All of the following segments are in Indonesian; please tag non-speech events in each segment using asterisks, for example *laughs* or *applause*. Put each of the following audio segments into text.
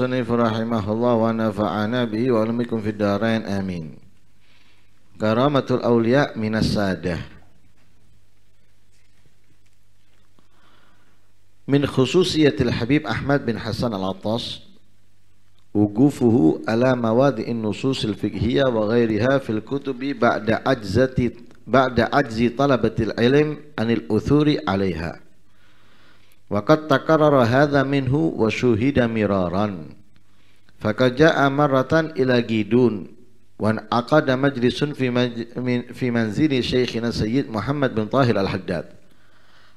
المصنف رحمه الله ونفعنا به وعلمكم في الدارين آمين كرامة الأولياء من السادة من خصوصية الحبيب أحمد بن حسن العطاس وقوفه على مواد النصوص الفقهية وغيرها في الكتب بعد عجزة بعد عجز طلبة العلم عن الأثور عليها وقد تكرر هذا منه وشهد مرارا فقد جاء مرة إلى جيدون وانعقد مجلس في في منزل شيخنا السيد محمد بن طاهر الحداد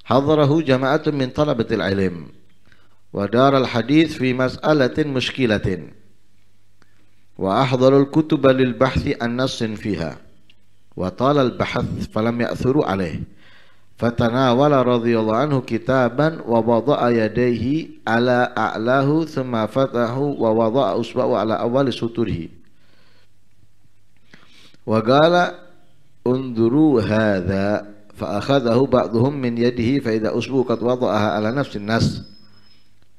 حضره جماعة من طلبة العلم ودار الحديث في مسألة مشكلة وأحضروا الكتب للبحث عن نص فيها وطال البحث فلم يأثروا عليه فتناول رضي الله عنه كتابا ووضع يديه على أعلاه ثم فتحه ووضع أصبعه على أول سطره وقال انظروا هذا فأخذه بعضهم من يده فإذا أصبعه قد وضعها على نفس الناس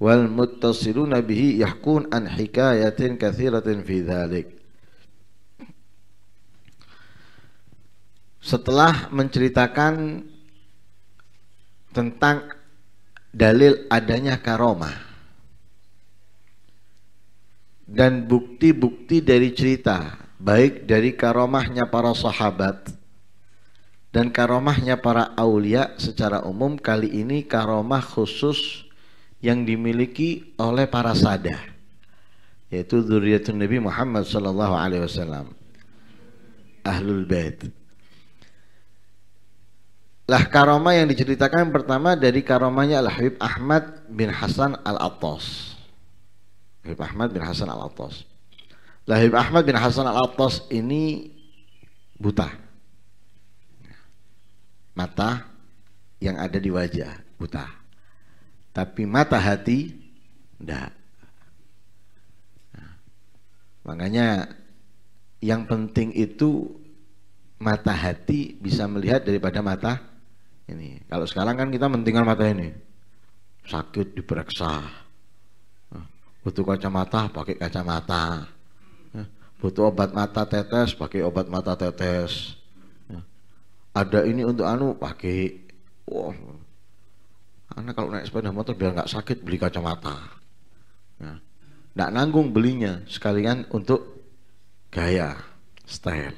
والمتصلون به يحكون عن حكاية كثيرة في ذلك Setelah menceritakan tentang dalil adanya karomah dan bukti-bukti dari cerita baik dari karomahnya para sahabat dan karomahnya para aulia secara umum kali ini karomah khusus yang dimiliki oleh para sada yaitu zuriatun Nabi Muhammad sallallahu alaihi wasallam ahlul bait lah karoma yang diceritakan pertama dari karomanya Al Habib Ahmad bin Hasan Al Atos. Habib Ahmad bin Hasan Al Atos. Lah Habib Ahmad bin Hasan Al Atos ini buta. Mata yang ada di wajah buta. Tapi mata hati enggak. makanya yang penting itu mata hati bisa melihat daripada mata ini kalau sekarang kan kita mentingkan mata ini sakit diperiksa butuh kacamata pakai kacamata butuh obat mata tetes pakai obat mata tetes ada ini untuk anu pakai wow anak kalau naik sepeda motor biar nggak sakit beli kacamata nggak nanggung belinya sekalian untuk gaya style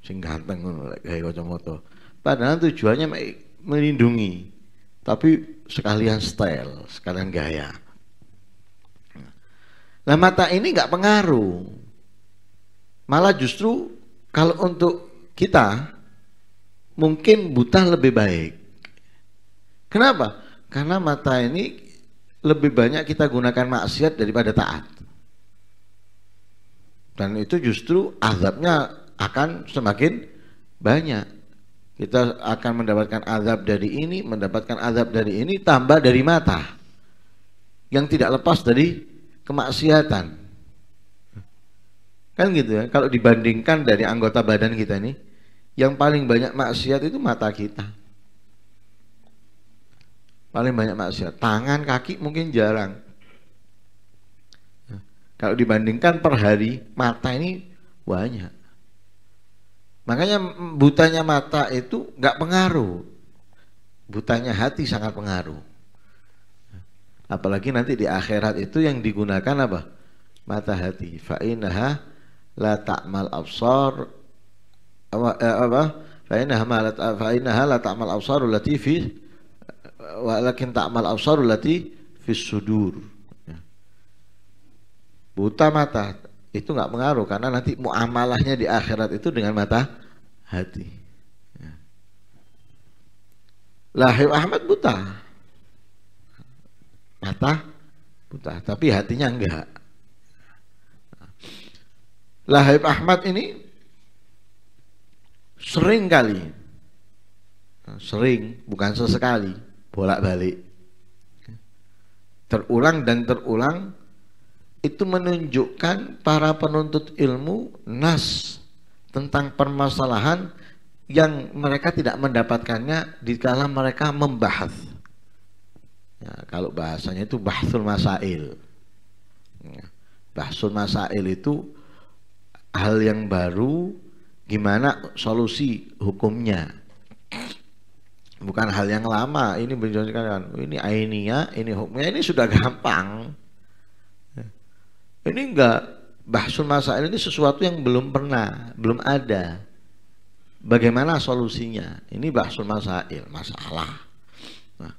sing ganteng gaya kacamata Padahal tujuannya melindungi, tapi sekalian style, sekalian gaya. Nah mata ini nggak pengaruh, malah justru kalau untuk kita mungkin buta lebih baik. Kenapa? Karena mata ini lebih banyak kita gunakan maksiat daripada taat. Dan itu justru azabnya akan semakin banyak. Kita akan mendapatkan azab dari ini, mendapatkan azab dari ini, tambah dari mata. Yang tidak lepas dari kemaksiatan. Kan gitu ya, kalau dibandingkan dari anggota badan kita ini, yang paling banyak maksiat itu mata kita. Paling banyak maksiat. Tangan, kaki mungkin jarang. Kalau dibandingkan per hari, mata ini banyak. Makanya butanya mata itu nggak pengaruh. Butanya hati sangat pengaruh. Apalagi nanti di akhirat itu yang digunakan apa? Mata hati. Fa'inaha la ta'mal absar apa, eh, Fa'inaha ma la fa'inaha la ta'mal absar allati fi walakin ta'mal absar allati fi sudur. Ya. Buta mata itu nggak pengaruh karena nanti muamalahnya di akhirat itu dengan mata hati. Ya. Lahir Ahmad buta. Mata buta, tapi hatinya enggak. Lahir Ahmad ini sering kali sering bukan sesekali bolak-balik terulang dan terulang itu menunjukkan para penuntut ilmu nas tentang permasalahan yang mereka tidak mendapatkannya di dalam mereka membahas. Ya, kalau bahasanya itu bahsul masail. Ya, bahsul masail itu hal yang baru, gimana solusi hukumnya. Bukan hal yang lama, ini menjelaskan ini ainia, ini hukumnya, ini sudah gampang. Ya, ini enggak bahsul masail ini sesuatu yang belum pernah, belum ada. Bagaimana solusinya? Ini bahsul masail, masalah. Nah,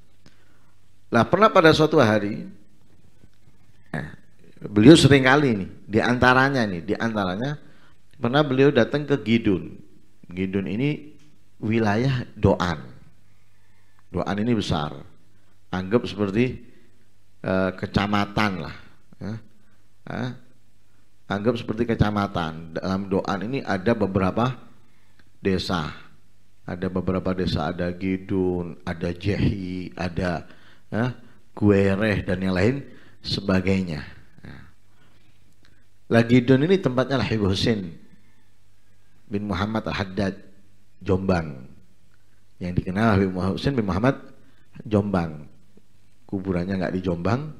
lah pernah pada suatu hari eh, beliau sering kali nih, diantaranya nih, diantaranya pernah beliau datang ke Gidun. Gidun ini wilayah Doan. Doan ini besar. Anggap seperti eh, kecamatan lah. Ya. Eh, eh, anggap seperti kecamatan. Dalam Doan ini ada beberapa desa. Ada beberapa desa, ada Gidun, ada Jehi, ada eh, Guereh dan yang lain sebagainya. lah ya. Lagidun ini tempatnya Ibu Husin bin Muhammad Al-Haddad Jombang. Yang dikenal Habib Husin bin Muhammad Jombang. Kuburannya nggak di Jombang,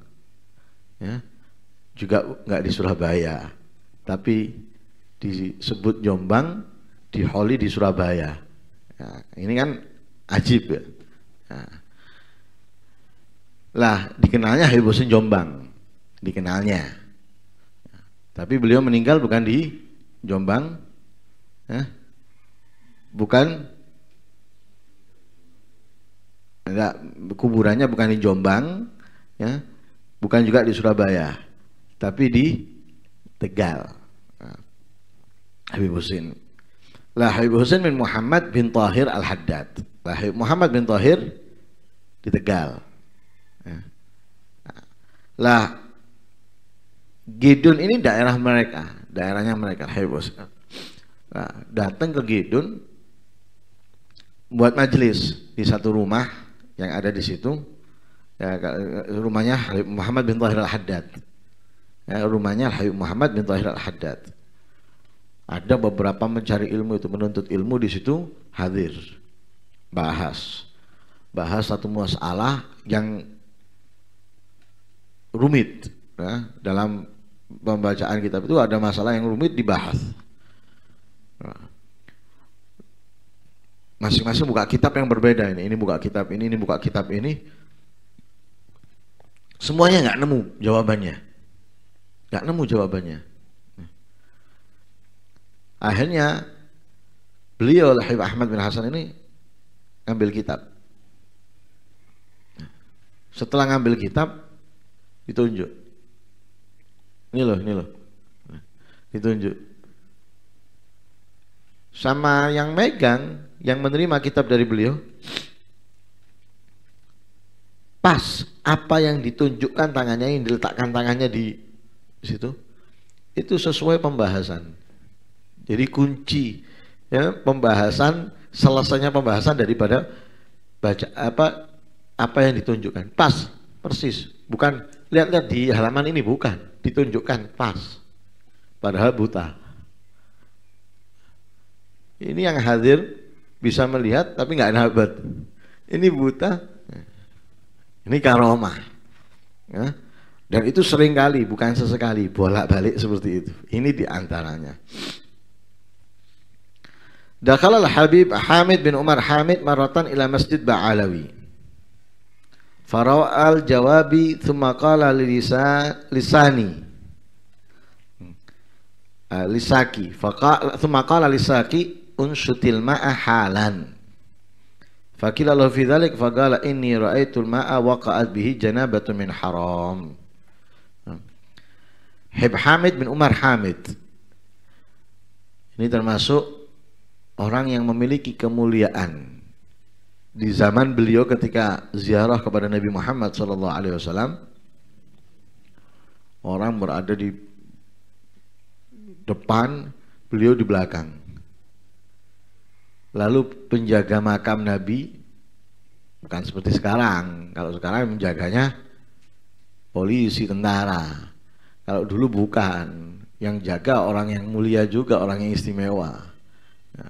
ya, juga nggak di Surabaya tapi disebut Jombang, di Holi di Surabaya. Nah, ini kan ajib ya. Nah. Lah, dikenalnya Habib Husin Jombang, dikenalnya. Ya. tapi beliau meninggal bukan di Jombang, eh? bukan enggak, kuburannya bukan di Jombang, ya, bukan juga di Surabaya, tapi di Tegal. Habib Husin. Lah Habib Husin bin Muhammad bin Tahir Al-Haddad. Lah Habib Muhammad bin Tahir di Tegal. Ya. Lah Gidun ini daerah mereka, daerahnya mereka Habib Husin. Nah, datang ke Gidun buat majelis di satu rumah yang ada di situ. Ya, rumahnya Muhammad bin Tahir Al-Haddad ya, rumahnya Habib Muhammad bin Tahir Al-Haddad ada beberapa mencari ilmu itu menuntut ilmu di situ hadir bahas bahas satu masalah yang rumit ya. dalam pembacaan kitab itu ada masalah yang rumit dibahas ya. masing-masing buka kitab yang berbeda ini ini buka kitab ini ini buka kitab ini semuanya nggak nemu jawabannya Gak nemu jawabannya. Akhirnya beliau Habib Ahmad bin Hasan ini ngambil kitab. Setelah ngambil kitab ditunjuk. Ini loh, ini loh. Ditunjuk. Sama yang megang, yang menerima kitab dari beliau pas apa yang ditunjukkan tangannya ini diletakkan tangannya di di situ itu sesuai pembahasan. Jadi kunci ya pembahasan selesainya pembahasan daripada baca apa apa yang ditunjukkan pas persis bukan lihat-lihat di halaman ini bukan ditunjukkan pas padahal buta ini yang hadir bisa melihat tapi nggak nabat ini buta ini karomah ya. Dan itu sering kali, bukan sesekali, bolak-balik seperti itu. Ini diantaranya. Dakhalal Habib Hamid bin Umar Hamid maratan ila masjid Ba'alawi. Farawal jawabi thumma qala lisani. Hmm. Eh, lisaki Faqala, thumma qala lisaki unshutil ma'a halan fakila lahu fi dhalik faqala inni ra'aitul ma'a waqa'at bihi janabatu min haram Hib Hamid bin Umar Hamid. Ini termasuk orang yang memiliki kemuliaan di zaman beliau ketika ziarah kepada Nabi Muhammad SAW, orang berada di depan beliau di belakang lalu penjaga makam Nabi bukan seperti sekarang kalau sekarang menjaganya polisi tentara kalau dulu bukan, yang jaga orang yang mulia juga, orang yang istimewa. Ya.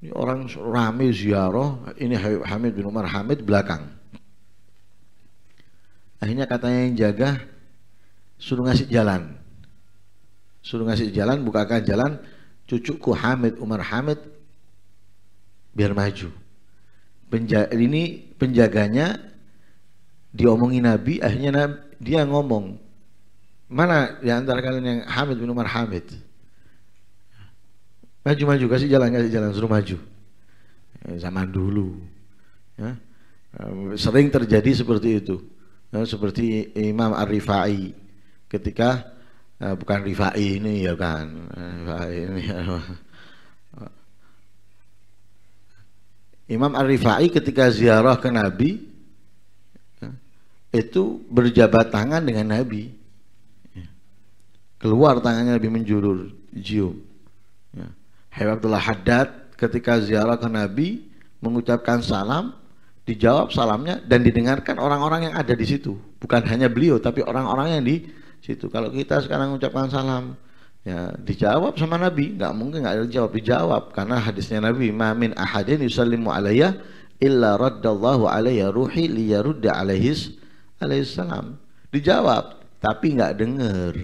Ini orang rame ziarah, ini Hamid bin Umar Hamid belakang. Akhirnya katanya yang jaga suruh ngasih jalan. Suruh ngasih jalan, bukakan jalan, cucuku Hamid Umar Hamid biar maju. Penja ini penjaganya diomongin Nabi, akhirnya dia ngomong, Mana di antara kalian yang Hamid bin Umar Hamid? Maju-maju, kasih jalan, kasih jalan, suruh maju. Eh, zaman dulu. Ya. Eh, sering terjadi seperti itu. Ya, seperti Imam Ar-Rifai ketika bukan Rifai ini ya kan. Rifai ini. *laughs* Imam Ar-Rifai ketika ziarah ke Nabi itu berjabat tangan dengan Nabi keluar tangannya lebih menjulur jium ya. Habib Haddad ketika ziarah ke Nabi mengucapkan salam dijawab salamnya dan didengarkan orang-orang yang ada di situ bukan hanya beliau tapi orang-orang yang di situ kalau kita sekarang mengucapkan salam ya dijawab sama Nabi nggak mungkin nggak dijawab dijawab karena hadisnya Nabi mamin ahadin yusallimu alayya illa raddallahu alayya ruhi liyarudda alaihis alaihis salam dijawab tapi nggak dengar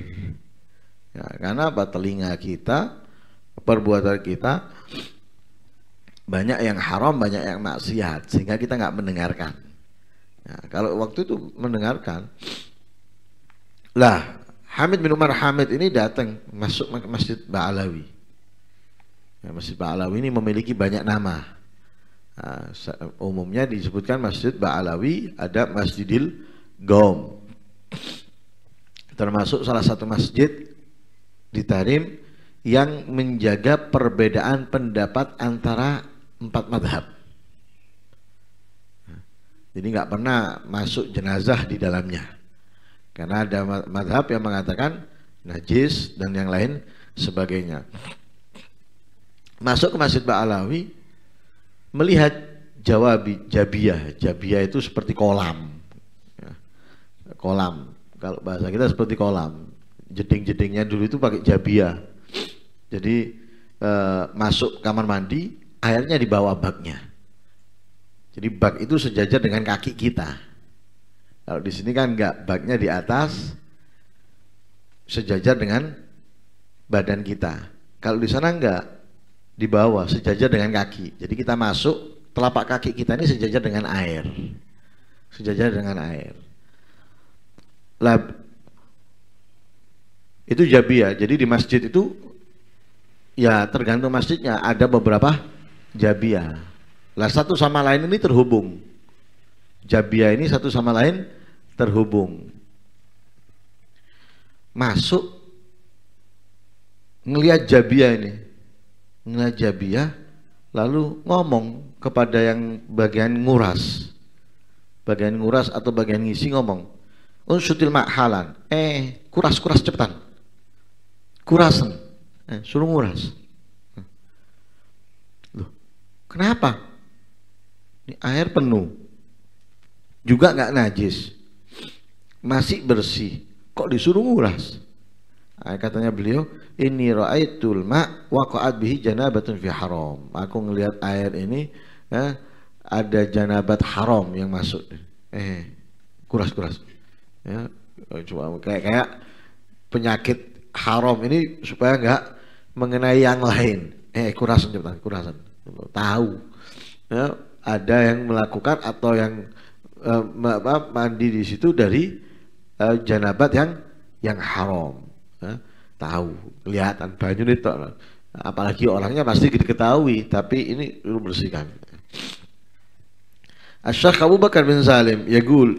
Ya, karena apa? Telinga kita, perbuatan kita banyak yang haram, banyak yang maksiat sehingga kita nggak mendengarkan. Ya, kalau waktu itu mendengarkan, lah Hamid bin Umar Hamid ini datang masuk masjid Ba'alawi. Ya, masjid Ba'alawi ini memiliki banyak nama. Nah, umumnya disebutkan masjid Ba'alawi ada Masjidil Gom. Termasuk salah satu masjid di Tarim yang menjaga perbedaan pendapat antara empat madhab. Jadi nggak pernah masuk jenazah di dalamnya. Karena ada madhab yang mengatakan najis dan yang lain sebagainya. Masuk ke Masjid Ba'alawi melihat Jawabi, Jabiah. Jabiah itu seperti kolam. Ya. Kolam, kalau bahasa kita seperti kolam jeding-jedingnya dulu itu pakai jabia jadi e, masuk kamar mandi airnya di bawah baknya jadi bak itu sejajar dengan kaki kita kalau di sini kan enggak baknya di atas sejajar dengan badan kita kalau di sana enggak di bawah sejajar dengan kaki jadi kita masuk telapak kaki kita ini sejajar dengan air sejajar dengan air lah itu jabiyah. Jadi di masjid itu ya tergantung masjidnya ada beberapa jabiyah. Lah satu sama lain ini terhubung. Jabiyah ini satu sama lain terhubung. Masuk ngelihat jabiyah ini. Ngelihat jabiyah lalu ngomong kepada yang bagian nguras. Bagian nguras atau bagian ngisi ngomong. Unsutil makhalan. Eh, kuras-kuras cepetan kurasan eh, suruh nguras loh kenapa ini air penuh juga nggak najis masih bersih kok disuruh nguras nah, katanya beliau ini ra'aitul ma waqa'at bihi janabatun fi haram aku ngelihat air ini eh, ada janabat haram yang masuk eh kuras kuras ya cuma kayak kayak penyakit haram ini supaya enggak mengenai yang lain. Eh kurasan cepetan, kurasan. Tahu. Ya, ada yang melakukan atau yang eh, apa, mandi di situ dari eh, janabat yang yang haram. Ya, tahu, kelihatan banyak itu. Apalagi orangnya pasti diketahui, gitu tapi ini lu bersihkan. Asy-Syaikh Abu Bakar bin Salim yaqul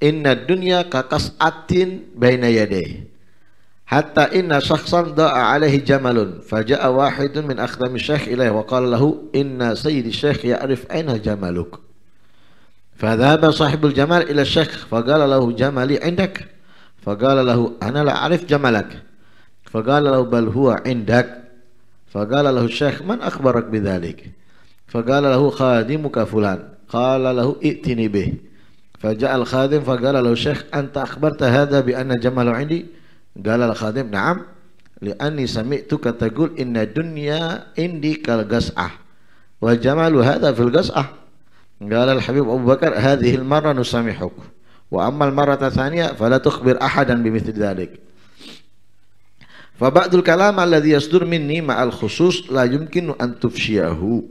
inna dunya kakas atin baina yadayhi حتى إن شخصا ضاء عليه جمل فجاء واحد من أخدم الشيخ إليه وقال له إن سيد الشيخ يعرف أين جملك فذهب صاحب الجمل إلى الشيخ فقال له جملي عندك فقال له أنا لا أعرف جملك فقال له بل هو عندك فقال له الشيخ من أخبرك بذلك فقال له خادمك فلان قال له ائتني به فجاء الخادم فقال له الشيخ أنت أخبرت هذا بأن جمل عندي قال الخادم نعم لأني سمعتك تقول إن الدنيا عندي كالقصعة والجمال هذا في القصعة قال الحبيب أبو بكر هذه المرة نسامحك وأما المرة الثانية فلا تخبر أحدا بمثل ذلك فبعض الكلام الذي يصدر مني مع الخصوص لا يمكن أن تفشيه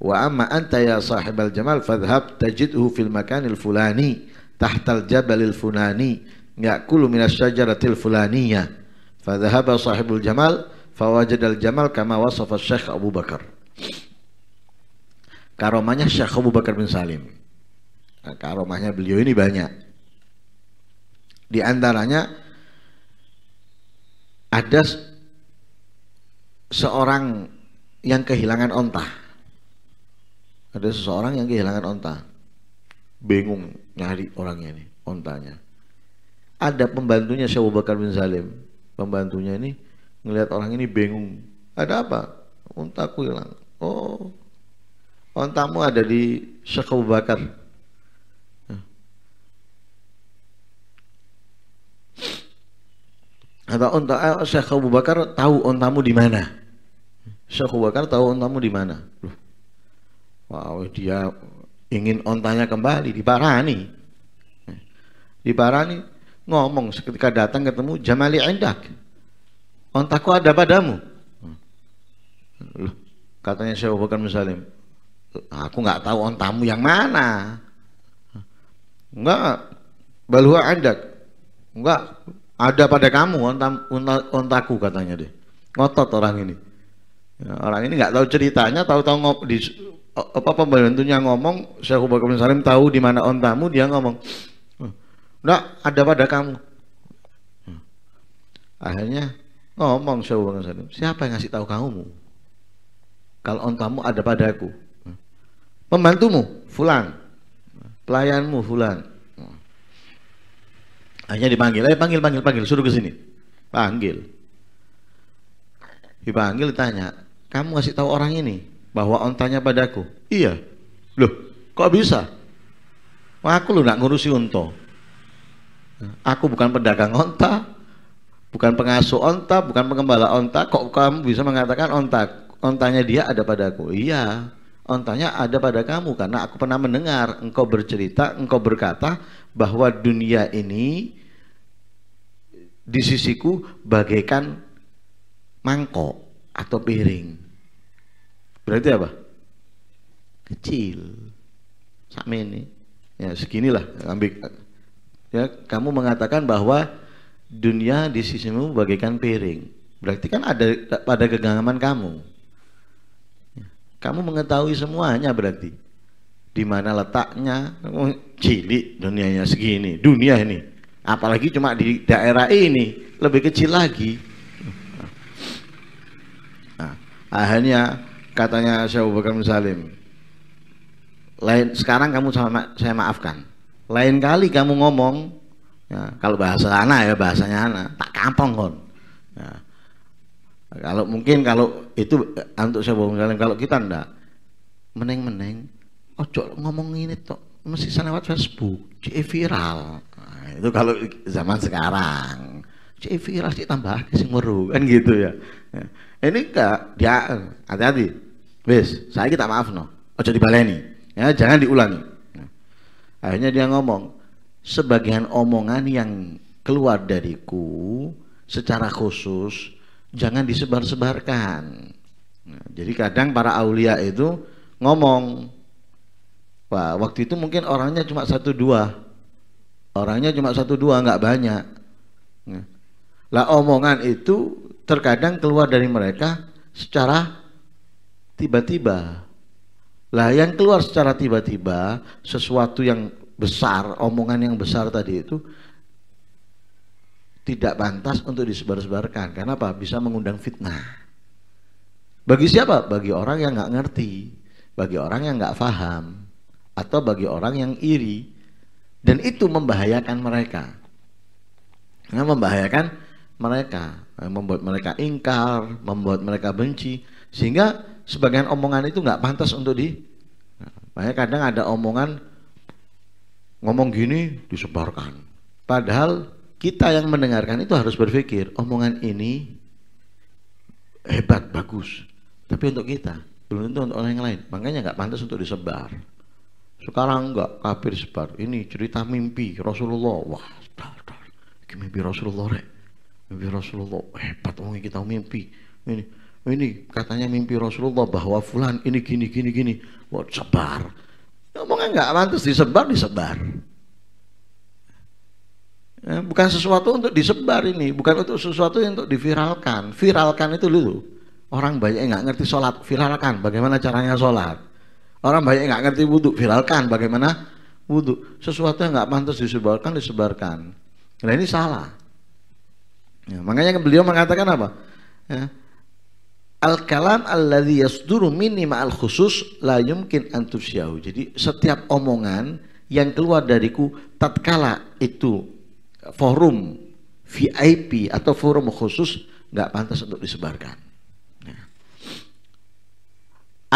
وأما أنت يا صاحب الجمال فاذهب تجده في المكان الفلاني تحت الجبل الفلاني ya'kulu minas syajaratil fulaniyah. Fadhahaba sahibul jamal fawajadal jamal kama wasafa Syekh Abu Bakar. Karomahnya Syekh Abu Bakar bin Salim. Nah, karomahnya beliau ini banyak. Di antaranya ada seorang yang kehilangan onta. Ada seseorang yang kehilangan onta. Bingung nyari orangnya ini, ontanya ada pembantunya Syekh Bakar bin Salim pembantunya ini ngelihat orang ini bingung ada apa untaku hilang oh untamu ada di Syekh Abu Bakar atau unta, eh, Syekh Abu Bakar tahu untamu di mana Syekh Abu Bakar tahu untamu di mana wow dia ingin ontanya kembali di Parani. Di Parani ngomong seketika datang ketemu Jamali endak ontaku ada padamu Loh, katanya saya bukan misalnya aku nggak tahu ontamu yang mana enggak baru ada enggak ada pada kamu ontam, ontaku katanya deh ngotot orang ini ya, orang ini nggak tahu ceritanya tahu-tahu ngop di apa pembantunya ngomong saya bukan misalnya Salim tahu di mana ontamu dia ngomong Enggak ada pada kamu. Akhirnya ngomong Syaul siapa yang ngasih tahu kamu? Kalau on kamu ada padaku. membantumu Pembantumu, fulan. Pelayanmu, fulan. Akhirnya dipanggil, ayo eh, panggil, panggil, panggil, suruh ke sini. Panggil. Dipanggil tanya, kamu ngasih tahu orang ini bahwa ontanya padaku? Iya. Loh, kok bisa? Wah, aku lu nak ngurusi unta. Aku bukan pedagang onta, bukan pengasuh onta, bukan pengembala onta. Kok kamu bisa mengatakan onta? Ontanya dia ada padaku. Iya, ontanya ada pada kamu karena aku pernah mendengar engkau bercerita, engkau berkata bahwa dunia ini di sisiku bagaikan mangkok atau piring. Berarti apa? Kecil. Sama ini. Ya seginilah ambil ya kamu mengatakan bahwa dunia di sisimu bagaikan piring berarti kan ada pada kegagaman kamu kamu mengetahui semuanya berarti di mana letaknya cilik dunianya segini dunia ini apalagi cuma di daerah ini lebih kecil lagi nah, akhirnya katanya saya Bakar Salim lain sekarang kamu sama saya maafkan lain kali kamu ngomong, ya, kalau bahasa anak ya bahasanya anak, tak kampung kon. Ya. Kalau mungkin kalau itu untuk eh, saya bongkarin kalau kita ndak meneng-meneng, ojo ngomong ini tok, mesti lewat Facebook, jadi viral. Nah, itu kalau zaman sekarang, jadi viral sih tambah sing meru kan gitu ya. ya. Ini enggak dia eh, hati-hati. wes saya kita maaf no. Ojo dibaleni. Ya, jangan diulangi. Akhirnya dia ngomong, sebagian omongan yang keluar dariku secara khusus jangan disebar-sebarkan. Nah, jadi kadang para aulia itu ngomong, wah waktu itu mungkin orangnya cuma satu dua, orangnya cuma satu dua nggak banyak. Nah, lah omongan itu terkadang keluar dari mereka secara tiba-tiba lah yang keluar secara tiba-tiba sesuatu yang besar, omongan yang besar tadi itu tidak pantas untuk disebar-sebarkan. Karena apa? Bisa mengundang fitnah. Bagi siapa? Bagi orang yang nggak ngerti, bagi orang yang nggak paham, atau bagi orang yang iri. Dan itu membahayakan mereka. Nah, membahayakan mereka, membuat mereka ingkar, membuat mereka benci, sehingga sebagian omongan itu nggak pantas untuk di banyak kadang ada omongan ngomong gini disebarkan padahal kita yang mendengarkan itu harus berpikir omongan ini hebat bagus tapi untuk kita belum tentu untuk orang yang lain makanya nggak pantas untuk disebar sekarang enggak kafir sebar ini cerita mimpi Rasulullah wah dar, dar. mimpi Rasulullah re. mimpi Rasulullah hebat omongnya kita mimpi ini Oh, ini katanya mimpi Rasulullah bahwa fulan ini gini gini gini mau sebar ngomongnya nggak mantus disebar disebar ya, bukan sesuatu untuk disebar ini bukan untuk sesuatu yang untuk diviralkan viralkan itu dulu orang banyak yang nggak ngerti sholat viralkan bagaimana caranya sholat orang banyak yang nggak ngerti wudhu viralkan bagaimana wudhu sesuatu yang nggak pantas disebarkan disebarkan nah ini salah ya, makanya beliau mengatakan apa ya, al kalam alladhi yasduru minima al khusus la yumkin antusyahu jadi setiap omongan yang keluar dariku tatkala itu forum VIP atau forum khusus nggak pantas untuk disebarkan ya.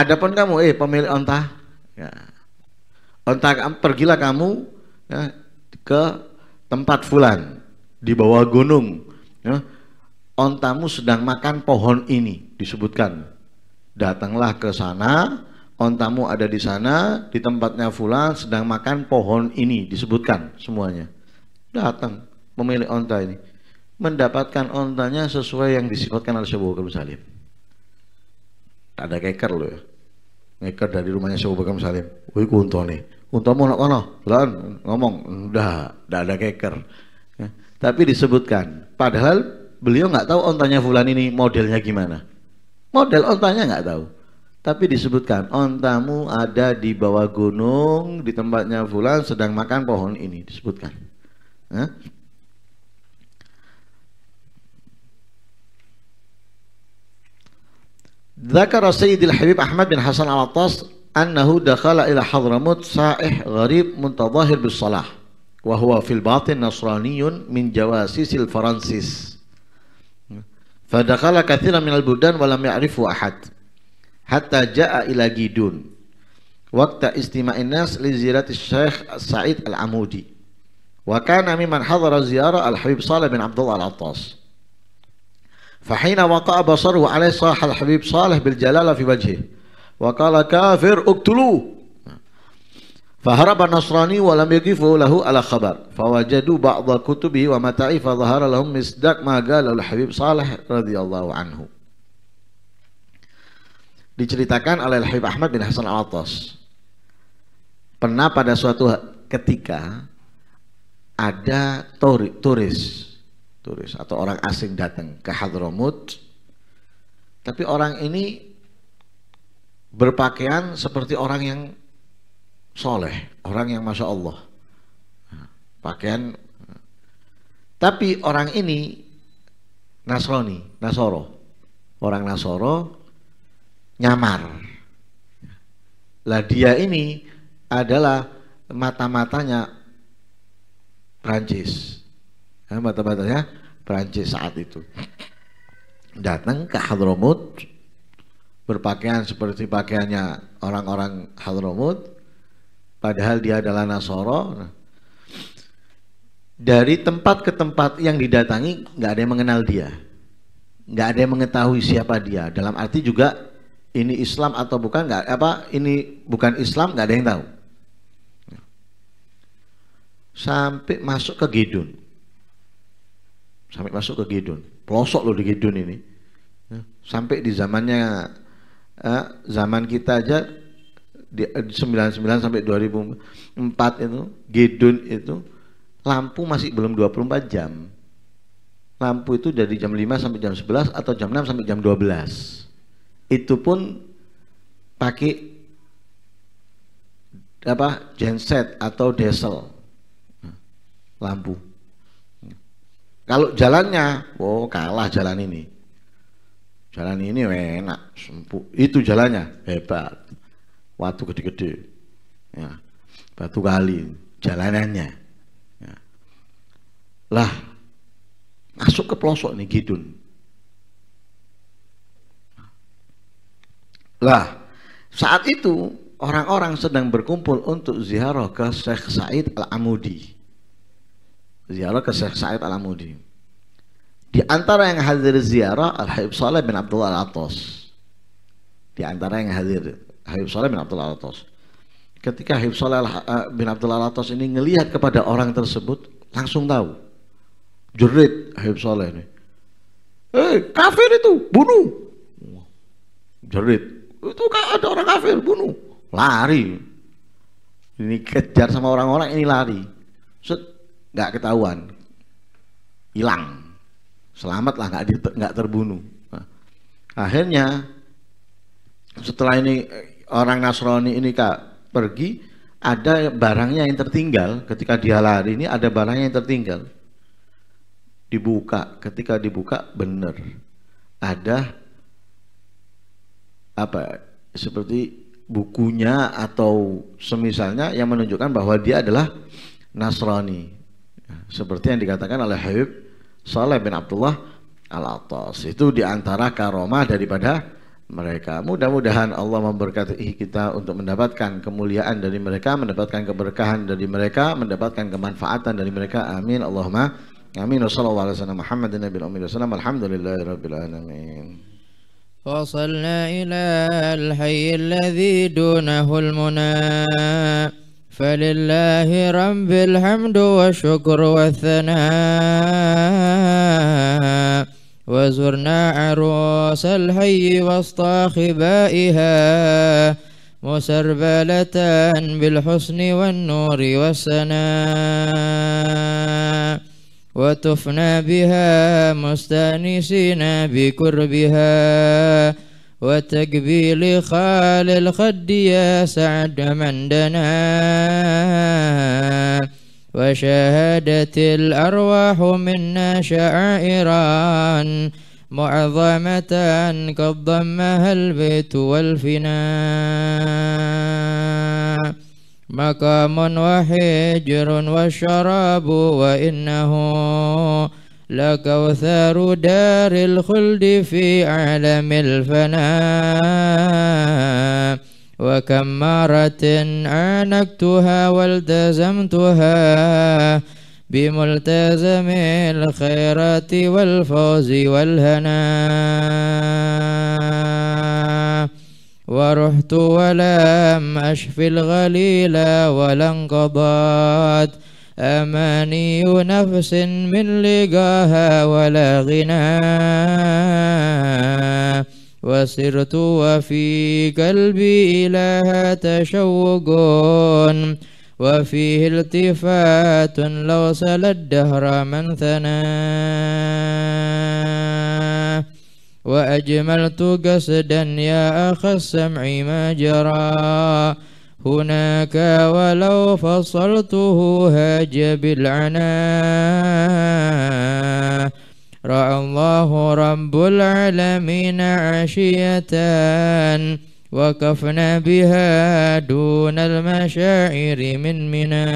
adapun kamu eh pemilik onta ya. onta pergilah kamu ya, ke tempat fulan di bawah gunung ya ontamu sedang makan pohon ini disebutkan datanglah ke sana ontamu ada di sana di tempatnya fulan sedang makan pohon ini disebutkan semuanya datang pemilik onta ini mendapatkan ontanya sesuai yang disebutkan oleh Syabu Bakar Salim tak ada keker loh ya ngeker dari rumahnya Syabu Bakar Salim wih kuntuh nih kunto mau nak ngomong udah tidak ada keker ya. tapi disebutkan padahal beliau nggak tahu ontanya Fulan ini modelnya gimana. Model ontanya nggak tahu. Tapi disebutkan ontamu ada di bawah gunung di tempatnya Fulan sedang makan pohon ini disebutkan. Hah? ذكر سيد الحبيب أحمد بن حسن على الطاس أنه دخل إلى حضرموت سائح غريب متظاهر بالصلاح وهو في الباطن نصراني من جواسيس الفرنسيس Fadakala kathira minal buldan walam ya'rifu ahad. Hatta ja'a ila Gidun. Waktu istima'in nas li ziyarati syaykh Sa'id Al-Amudi. Wa kana miman hadhara ziyarah Al-Habib Salih bin Abdullah Al-Attas. فحين وقع بصره عليه صاح الحبيب صالح بالجلالة في وجهه وقال كافر اقتلوه فهرب Nasrani wa lam له lahu ala khabar. Fawajadu ba'dha kutubihi wa mata'i fa dhahara lahum misdaq ma qala al-Habib Diceritakan oleh Al-Habib Ahmad bin Hasan Al-Attas. Pernah pada suatu ketika ada turis turis atau orang asing datang ke Hadramut tapi orang ini berpakaian seperti orang yang soleh, orang yang masuk Allah. Pakaian, tapi orang ini Nasrani, Nasoro, orang Nasoro nyamar. Lah dia ini adalah mata-matanya Prancis. Ya, mata-matanya Prancis saat itu. Datang ke Hadromut berpakaian seperti pakaiannya orang-orang Hadromut padahal dia adalah Nasoro dari tempat ke tempat yang didatangi nggak ada yang mengenal dia nggak ada yang mengetahui siapa dia dalam arti juga ini Islam atau bukan nggak apa ini bukan Islam nggak ada yang tahu sampai masuk ke Gedun sampai masuk ke Gedun pelosok loh di Gedun ini sampai di zamannya eh, zaman kita aja di 99 eh, sampai 2004 itu Gedun itu lampu masih belum 24 jam lampu itu dari jam 5 sampai jam 11 atau jam 6 sampai jam 12 itu pun pakai apa genset atau diesel nah, lampu kalau jalannya oh kalah jalan ini jalan ini enak sempuk itu jalannya hebat watu gede-gede ya batu kali jalanannya ya. lah masuk ke pelosok nih Kidun lah saat itu orang-orang sedang berkumpul untuk ziarah ke Syekh Said Al-Amudi ziarah ke Syekh Said Al-Amudi di antara yang hadir ziarah Al-Habib Saleh bin Abdullah al Atos. di antara yang hadir Habib Saleh bin Abdul Alatas. Ketika Habib Saleh eh, bin Abdul Alatas ini ngelihat kepada orang tersebut, langsung tahu. Jerit Habib Saleh ini. Eh, kafir itu, bunuh. Jerit. Itu kan ada orang kafir, bunuh. Lari. Ini kejar sama orang-orang, ini lari. Set, nggak ketahuan. Hilang selamatlah di, nggak terbunuh. Nah, akhirnya setelah ini orang Nasrani ini kak pergi ada barangnya yang tertinggal ketika dia lari ini ada barangnya yang tertinggal dibuka ketika dibuka benar ada apa seperti bukunya atau semisalnya yang menunjukkan bahwa dia adalah Nasrani seperti yang dikatakan oleh Habib Saleh bin Abdullah Al-Attas itu diantara karomah daripada mereka. Mudah-mudahan Allah memberkati kita untuk mendapatkan kemuliaan dari mereka, mendapatkan keberkahan dari mereka, mendapatkan kemanfaatan dari mereka. Amin. Allahumma amin. Wassallallahu alaihi Muhammadin nabil ummi wasallam. Alhamdulillahirabbil alamin. وصلنا إلى الحي الذي دونه المنى فلله رب الحمد والشكر والثناء وزرنا عروس الحي وسط خبائها مسربلة بالحسن والنور والسناء وتفنى بها مستانسين بكربها وتقبيل لخال الخد يا سعد من دناه وشهدت الأرواح منا شعائرا معظمة قد ضمها البيت والفناء مقام وحجر والشراب وإنه لكوثر دار الخلد في عالم الفناء وكم مرة عانقتها والتزمتها بملتزم الخيرات والفوز والهنا ورحت ولم أشف الغليل ولا انقضت أماني نفس من لقاها ولا غناه وسرت وفي قلبي إليها تشوق وفيه التفات لو سل الدهر من ثناه وأجملت قصدا يا أخ السمع ما جرى هناك ولو فصلته هاج بالعناء رعى الله رب العالمين عشية وقفنا بها دون المشاعر من منا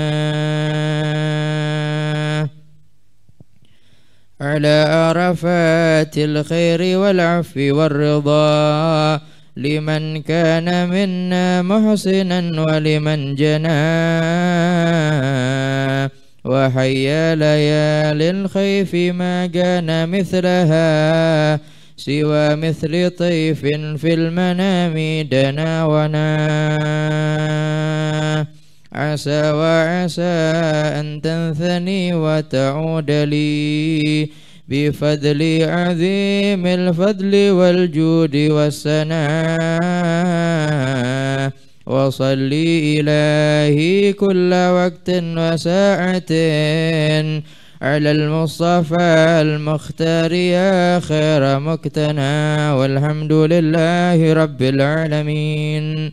على عرفات الخير والعفو والرضا لمن كان منا محسنا ولمن جناه وحيا ليال الخيف ما كان مثلها سوى مثل طيف في المنام دنا ونا عسى وعسى أن تنثني وتعود لي بفضل عظيم الفضل والجود والسنان وصلي إلهي كل وقت وساعة على المصطفى المختار يا خير مقتنى والحمد لله رب العالمين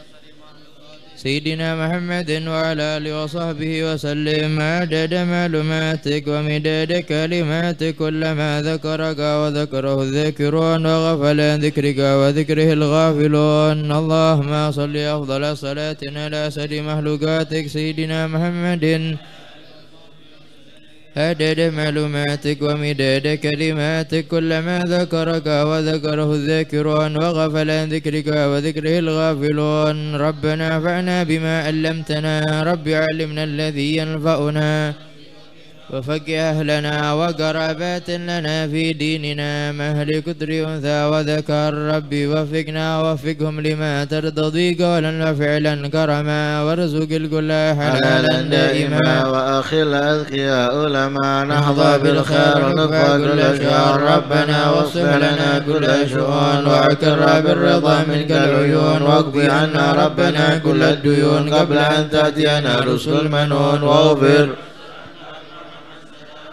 سيدنا محمد وعلى آله وصحبه وسلم عدد معلوماتك ومداد كلماتك كلما ذكرك وذكره الذاكرون وغفل عن ذكرك وذكره الغافلون اللهم صل أفضل صلاتنا على سيد مخلوقاتك سيدنا محمد عدد معلوماتك ومداد كلماتك كلما ذكرك وذكره الذاكرون وغفل عن ذكرك وذكره الغافلون ربنا فعنا بما علمتنا رب علمنا الذي ينفعنا وفقه أهلنا وقرابات لنا في ديننا مهل قدر أنثى وذكر ربي وفقنا وفقهم لما ترتضي قولا وفعلا كرما وارزق الكل حلالا دائما وأخي الأذكياء لما نحظى بالخير ونفع كل شهر ربنا وصف لنا كل شؤون وأكرنا بالرضا منك العيون واقضي عنا ربنا كل الديون قبل أن تأتينا رسل منون واغفر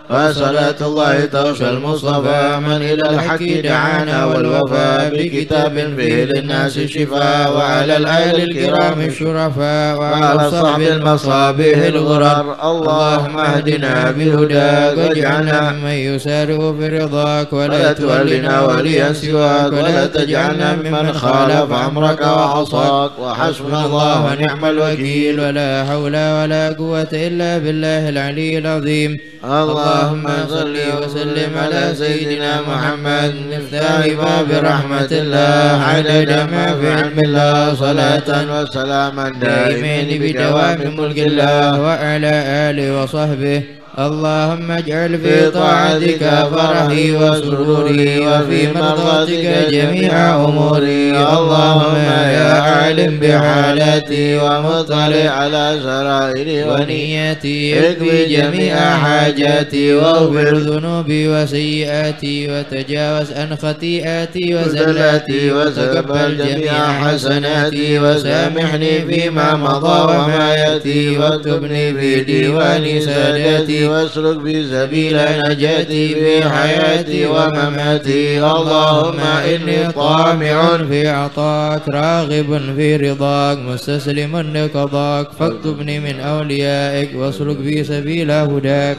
فصلاة الله تغشى المصطفى من إلى الحق دعانا والوفاء بكتاب به للناس شفاء وعلى الأهل الكرام الشرفاء وعلى الصحب المصابيح الغرر اللهم اهدنا بهداك واجعلنا من يسار في رضاك ولا تولنا وليا سواك ولا تجعلنا ممن خالف أمرك وعصاك وحسبنا الله ونعم الوكيل ولا حول ولا قوة إلا بالله العلي العظيم الله اللهم صل وسلم على سيدنا محمد مفتاح باب رحمة الله على ما في علم الله صلاة وسلاما دائمين بدوام ملك الله وعلى آله وصحبه اللهم اجعل في طاعتك فرحي وسروري وفي مرضاتك جميع أموري اللهم يا عالم بحالاتي ومطلع على سرائري ونيتي اكفي جميع حاجاتي واغفر ذنوبي وسيئاتي وتجاوز عن خطيئاتي وزلاتي وتقبل جميع حسناتي وسامحني فيما مضى وما يأتي واكتبني في ديوان سادتي واسلك بي سبيل نجاتي في حياتي ومماتي اللهم إني طامع في عطاك راغب في رضاك مستسلم لقضاك فاكتبني من أوليائك واسلك بي سبيل هداك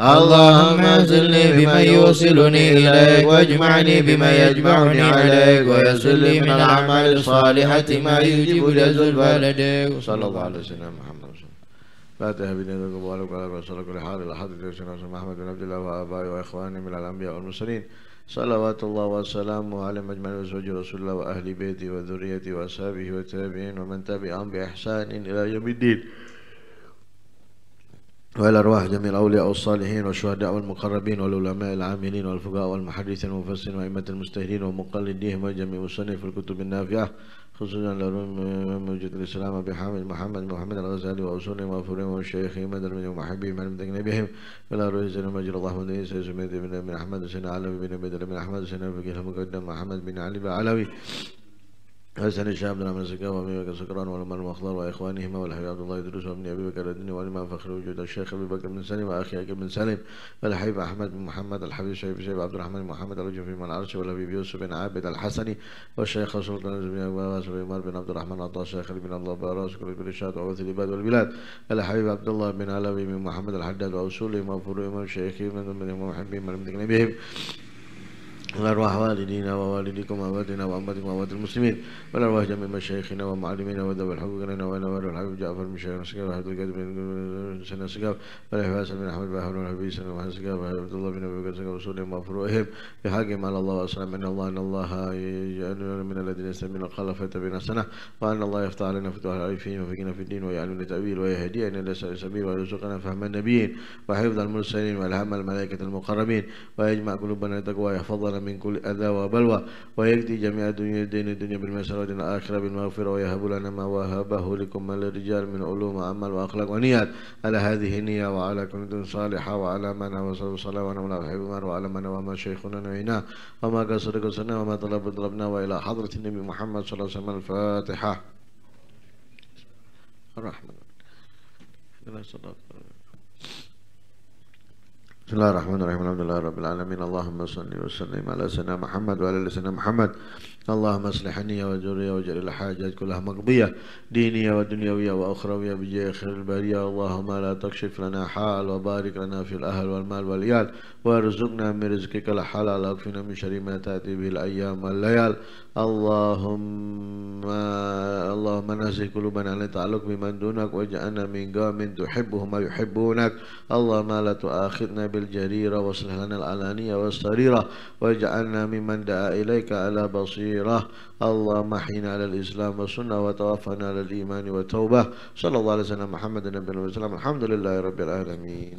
اللهم سلني بمن يوصلني إليك واجمعني بما يجمعني عليك ويسلني لي من أعمال الصالحة ما يجيب لزلفى لديك صلى الله على سيدنا محمد وسلم فاتح بدين مبارك على رسول كل حال الى سيدنا محمد بن عبد الله وابائه واخوانه من الانبياء والمرسلين صلوات الله وسلامه على مجمل وزوج رسول الله واهل بيته وذريته واصحابه والتابعين ومن تبعهم باحسان الى يوم الدين وإلى أرواح جميع الأولياء والصالحين والشهداء والمقربين والعلماء العاملين والفقهاء والمحدثين والمفسرين وأئمة المجتهدين ومقلديهم وجميع مصنف الكتب النافعة خصوصا موجود الإسلام أبي حامد محمد محمد الغزالي وأصولهم وأفولهم وشيخهم مدر من وحبيبهم من أجنبهم فلا روي سنة المجد الله من إيسى سميد بن أحمد سنة علوي بن بدر بن أحمد سنة فقيه المقدم محمد بن علي علوي حسن الشيخ عبد الرحمن سكران وابي بكر سكران والمال مخضر واخوانهما والحبيب عبد الله يدرس وابن ابي بكر الدني والامام فخر وجود الشيخ ابي بكر بن سليم واخي اكل بن سليم والحبيب احمد بن محمد الحبيب الشيخ الشيخ عبد الرحمن محمد في من عرش والحبيب يوسف بن عابد الحسني والشيخ سلطان بن عباس بن عمر بن عبد الرحمن عطاء الشيخ بن الله باراس كل بن وعوث العباد والبلاد الحبيب عبد الله بن علوي بن محمد الحداد واصولهم وفروهم وشيخهم من محبهم من بهم والأرواح والدينا ووالديكم وأمواتنا وأموات وأموات المسلمين والأرواح جميع مشايخنا ومعلمينا وذوي الحقوق لنا وأنا وأنوار الحبيب جعفر من شيخنا سقاف وحفظ القادر بن سنة السقاف والحفاظ بن أحمد بن بن الحبيب سنة سقاف وحفظ عبد الله بن أبي بكر السقاف وسلم وفروهم بحقهم على الله وأسلم إن الله إن الله يجعلنا من الذين يستمعون القول فيتبعون سنة وأن الله يفتح علينا فتوح العارفين وفقنا في الدين ويعلمنا التأويل ويهدينا إلى السبيل ويرزقنا فهم النبيين وحفظ المرسلين والهم الملائكة المقربين ويجمع قلوبنا للتقوى ويحفظنا من كل أذى وبلوى ويكدي جميع الدنيا الدين الدنيا بالمسرة الآخرة بالمغفرة ويهب لنا ما وهبه لكم من الرجال من علوم وعمل وأخلاق ونيات على هذه النية وعلى كل صالحة وعلى من وصلى صلاة ونولى الحبيب وعلى من وما شيخنا نعينا وما قصر قصرنا وما طلب طلبنا وإلى حضرة النبي محمد صلى الله عليه وسلم الفاتحة الرحمن الله بسم الله الرحمن الرحيم الحمد لله رب العالمين اللهم صل وسلم على سيدنا محمد وعلى سيدنا محمد اللهم اصلح النية والذرية واجعل الحاجات كلها مقضية دينية ودنيوية وأخروية بجاه خير البرية اللهم لا تكشف لنا حال وبارك لنا في الأهل والمال واليال وارزقنا من رزقك الحلال واكفنا من شر ما تأتي به الأيام والليال اللهم اللهم نزه قلوبنا عن التعلق بمن دونك واجعلنا من قوم تحبهم ويحبونك اللهم لا تؤاخذنا الجريرة واصلح لنا العلانية والسريرة واجعلنا ممن دعا إليك على بصيرة اللهم احينا على الإسلام والسنة وتوفنا على الإيمان والتوبة صلى الله عليه وسلم محمد النبي وسلم الحمد لله رب العالمين